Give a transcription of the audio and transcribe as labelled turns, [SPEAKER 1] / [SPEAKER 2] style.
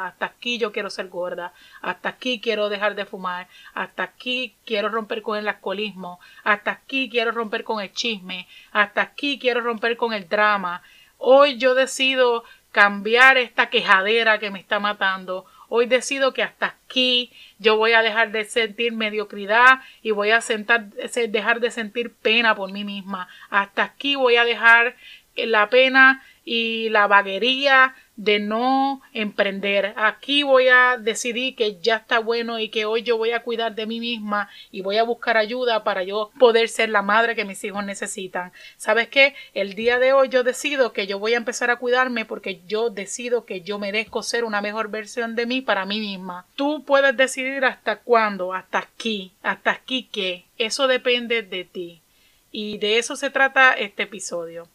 [SPEAKER 1] hasta aquí yo quiero ser gorda, hasta aquí quiero dejar de fumar, hasta aquí quiero romper con el alcoholismo, hasta aquí quiero romper con el chisme, hasta aquí quiero romper con el drama. Hoy yo decido cambiar esta quejadera que me está matando. Hoy decido que hasta aquí yo voy a dejar de sentir mediocridad y voy a sentar, dejar de sentir pena por mí misma. Hasta aquí voy a dejar la pena y la vaguería de no emprender. Aquí voy a decidir que ya está bueno y que hoy yo voy a cuidar de mí misma y voy a buscar ayuda para yo poder ser la madre que mis hijos necesitan. ¿Sabes qué? El día de hoy yo decido que yo voy a empezar a cuidarme porque yo decido que yo merezco ser una mejor versión de mí para mí misma. Tú puedes decidir hasta cuándo, hasta aquí, hasta aquí que. Eso depende de ti. Y de eso se trata este episodio.